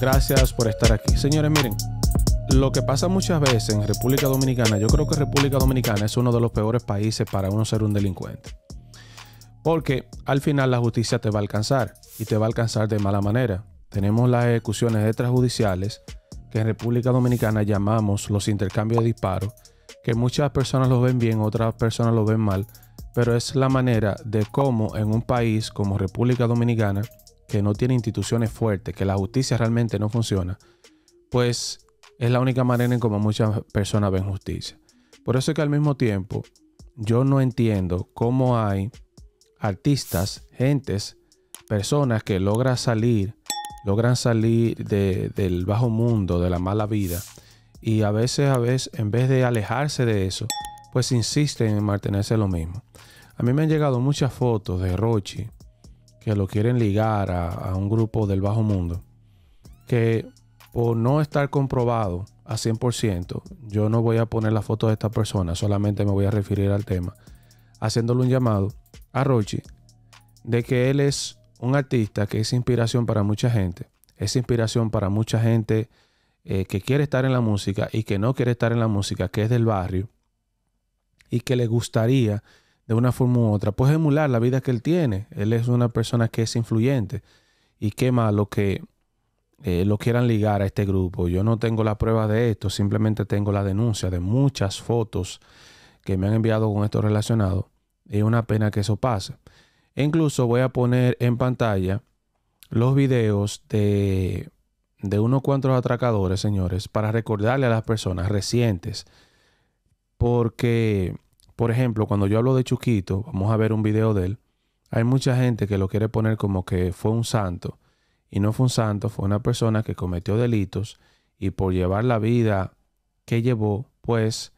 Gracias por estar aquí. Señores, miren, lo que pasa muchas veces en República Dominicana, yo creo que República Dominicana es uno de los peores países para uno ser un delincuente. Porque al final la justicia te va a alcanzar y te va a alcanzar de mala manera. Tenemos las ejecuciones extrajudiciales que en República Dominicana llamamos los intercambios de disparos, que muchas personas los ven bien, otras personas lo ven mal, pero es la manera de cómo en un país como República Dominicana que no tiene instituciones fuertes, que la justicia realmente no funciona, pues es la única manera en como muchas personas ven justicia. Por eso es que al mismo tiempo yo no entiendo cómo hay artistas, gentes, personas que logran salir, logran salir del bajo mundo, de la mala vida, y a veces, a veces, en vez de alejarse de eso, pues insisten en mantenerse lo mismo. A mí me han llegado muchas fotos de Rochi, que lo quieren ligar a, un grupo del bajo mundo, que por no estar comprobado a 100%, yo no voy a poner la foto de esta persona, solamente me voy a referir al tema, haciéndole un llamado a Rochi de que él es un artista que es inspiración para mucha gente, es inspiración para mucha gente eh, que quiere estar en la música y que no quiere estar en la música, que es del barrio y que le gustaría de una forma u otra, puedes emular la vida que él tiene. Él es una persona que es influyente. Y qué malo que eh, lo quieran ligar a este grupo. Yo no tengo la prueba de esto, simplemente tengo la denuncia de muchas fotos que me han enviado con esto relacionado. Es una pena que eso pase. E incluso voy a poner en pantalla los videos de, de unos cuantos atracadores, señores, para recordarle a las personas recientes. Porque por ejemplo, cuando yo hablo de Chuquito, vamos a ver un video de él, hay mucha gente que lo quiere poner como que fue un santo. Y no fue un santo, fue una persona que cometió delitos y por llevar la vida que llevó, pues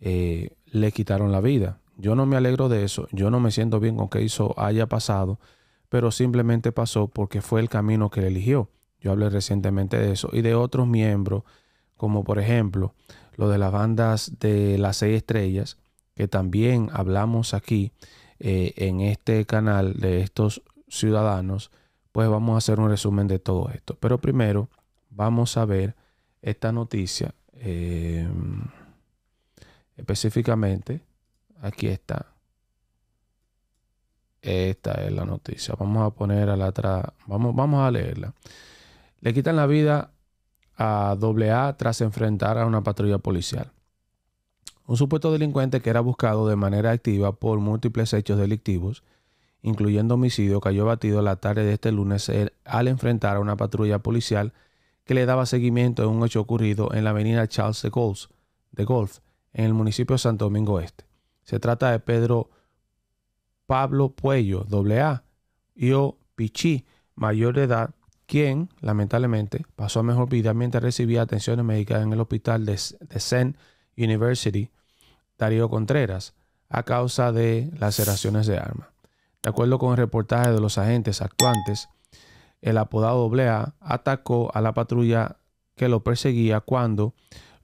eh, le quitaron la vida. Yo no me alegro de eso, yo no me siento bien con que eso haya pasado, pero simplemente pasó porque fue el camino que eligió. Yo hablé recientemente de eso y de otros miembros, como por ejemplo lo de las bandas de las seis estrellas, que también hablamos aquí eh, en este canal de estos ciudadanos, pues vamos a hacer un resumen de todo esto. Pero primero vamos a ver esta noticia eh, específicamente. Aquí está. Esta es la noticia. Vamos a poner a la atrás. Vamos, vamos a leerla. Le quitan la vida a AA tras enfrentar a una patrulla policial un supuesto delincuente que era buscado de manera activa por múltiples hechos delictivos, incluyendo homicidio, cayó batido la tarde de este lunes eh, al enfrentar a una patrulla policial que le daba seguimiento a un hecho ocurrido en la avenida Charles de Golf, de en el municipio de Santo Domingo Este. Se trata de Pedro Pablo Puello, AA, y O. mayor de edad, quien lamentablemente pasó a mejor vida mientras recibía atenciones médicas en el hospital de, Saint University Contreras a causa de laceraciones de arma. De acuerdo con el reportaje de los agentes actuantes, el apodado Blea atacó a la patrulla que lo perseguía cuando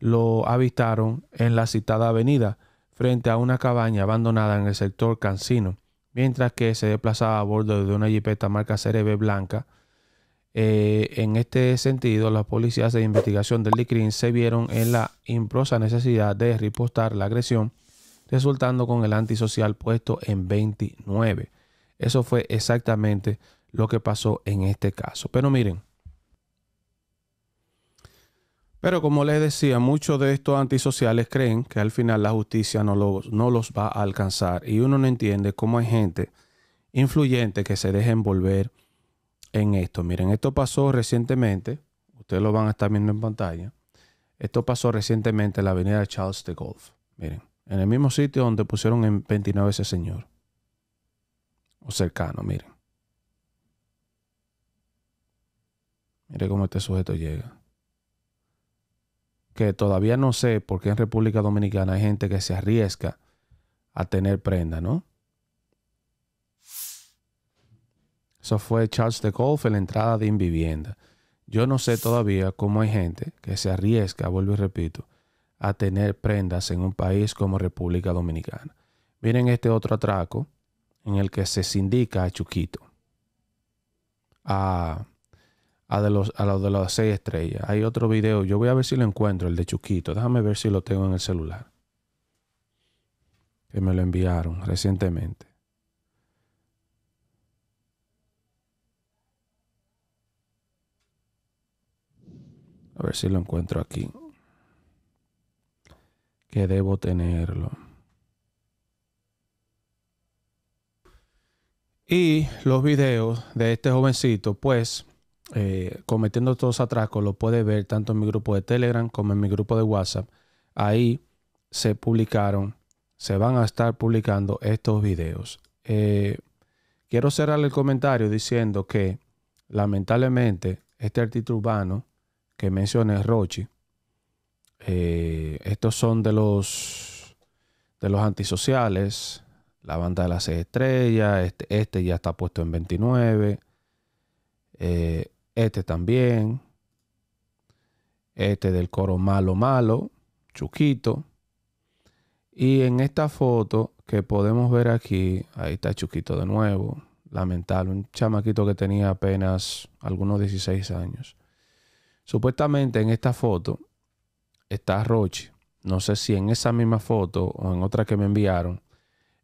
lo avistaron en la citada avenida frente a una cabaña abandonada en el sector Cancino, mientras que se desplazaba a bordo de una jeepeta marca CRB blanca eh, en este sentido, las policías de investigación del DICRIN se vieron en la improsa necesidad de ripostar la agresión, resultando con el antisocial puesto en 29. Eso fue exactamente lo que pasó en este caso. Pero miren, pero como les decía, muchos de estos antisociales creen que al final la justicia no los, no los va a alcanzar y uno no entiende cómo hay gente influyente que se deja envolver en esto. Miren, esto pasó recientemente. Ustedes lo van a estar viendo en pantalla. Esto pasó recientemente en la avenida Charles de Golf. Miren, en el mismo sitio donde pusieron en 29 ese señor. O cercano, miren. Miren cómo este sujeto llega. Que todavía no sé por qué en República Dominicana hay gente que se arriesga a tener prenda, ¿no? Eso fue Charles de Golf en la entrada de Invivienda. Yo no sé todavía cómo hay gente que se arriesga, vuelvo y repito, a tener prendas en un país como República Dominicana. Miren este otro atraco en el que se sindica a Chuquito, a, de los, a los de las seis estrellas. Hay otro video, yo voy a ver si lo encuentro, el de Chuquito. Déjame ver si lo tengo en el celular. Que me lo enviaron recientemente. A ver si lo encuentro aquí. Que debo tenerlo. Y los videos de este jovencito, pues, eh, cometiendo todos atracos, lo puede ver tanto en mi grupo de Telegram como en mi grupo de WhatsApp. Ahí se publicaron, se van a estar publicando estos videos. Eh, quiero cerrar el comentario diciendo que lamentablemente este artículo urbano que mencioné, Rochi, eh, estos son de los, de los antisociales, la banda de las 6 estrellas, este, este, ya está puesto en 29, eh, este también, este del coro Malo Malo, Chuquito. Y en esta foto que podemos ver aquí, ahí está Chuquito de nuevo, lamentable, un chamaquito que tenía apenas algunos 16 años. Supuestamente en esta foto está Roche. No sé si en esa misma foto o en otra que me enviaron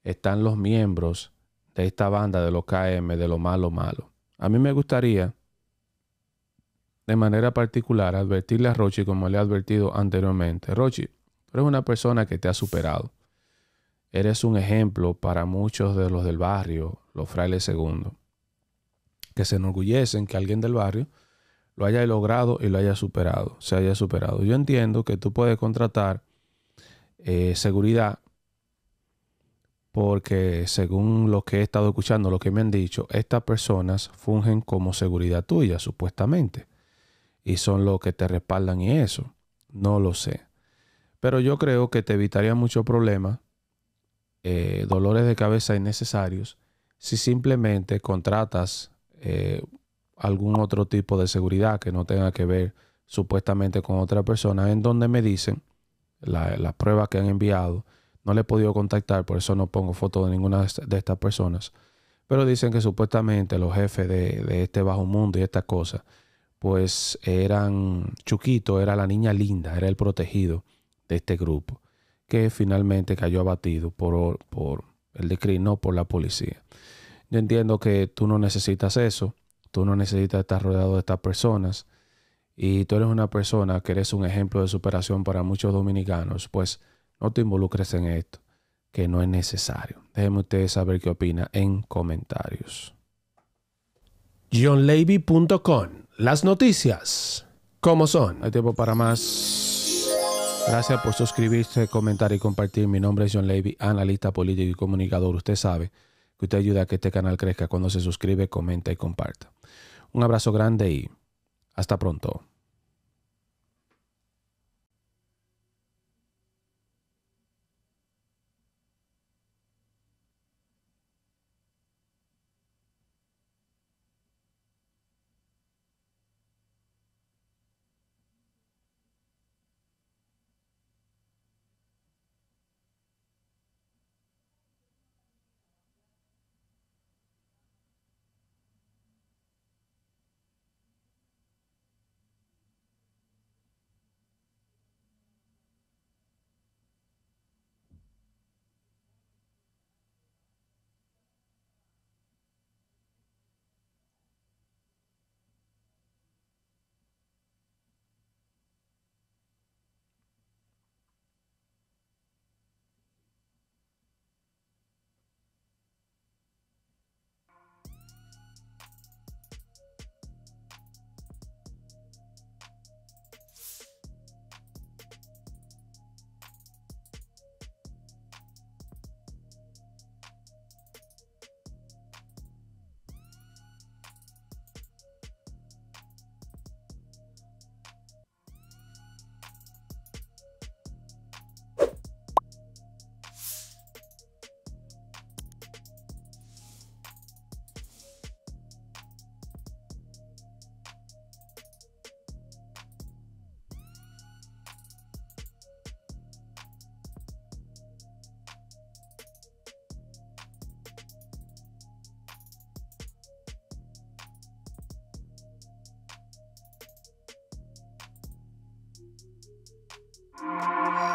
están los miembros de esta banda de los KM, de lo malo malo. A mí me gustaría, de manera particular, advertirle a Rochi como le he advertido anteriormente. Rochi, tú eres una persona que te ha superado. Eres un ejemplo para muchos de los del barrio, los frailes segundos, que se enorgullecen que alguien del barrio lo haya logrado y lo haya superado, se haya superado. Yo entiendo que tú puedes contratar eh, seguridad porque según lo que he estado escuchando, lo que me han dicho, estas personas fungen como seguridad tuya, supuestamente. Y son los que te respaldan y eso. No lo sé. Pero yo creo que te evitaría muchos problemas, eh, dolores de cabeza innecesarios, si simplemente contratas eh, algún otro tipo de seguridad que no tenga que ver supuestamente con otra persona, en donde me dicen las pruebas que han enviado. No le he podido contactar, por eso no pongo foto de ninguna de estas personas. Pero dicen que supuestamente los jefes de, este bajo mundo y estas cosas, pues eran Chuquito, era la niña linda, era el protegido de este grupo, que finalmente cayó abatido por, el decrino no por la policía. Yo entiendo que tú no necesitas eso Tú no necesitas estar rodeado de estas personas. Y tú eres una persona que eres un ejemplo de superación para muchos dominicanos, pues no te involucres en esto, que no es necesario. Déjenme ustedes saber qué opina en comentarios. JohnLavy.com Las noticias, ¿cómo son? Hay tiempo para más. Gracias por suscribirse, comentar y compartir. Mi nombre es John Levy, analista político y comunicador. Usted sabe te ayuda a que este canal crezca cuando se suscribe, comenta y comparta. Un abrazo grande y hasta pronto. Thank you.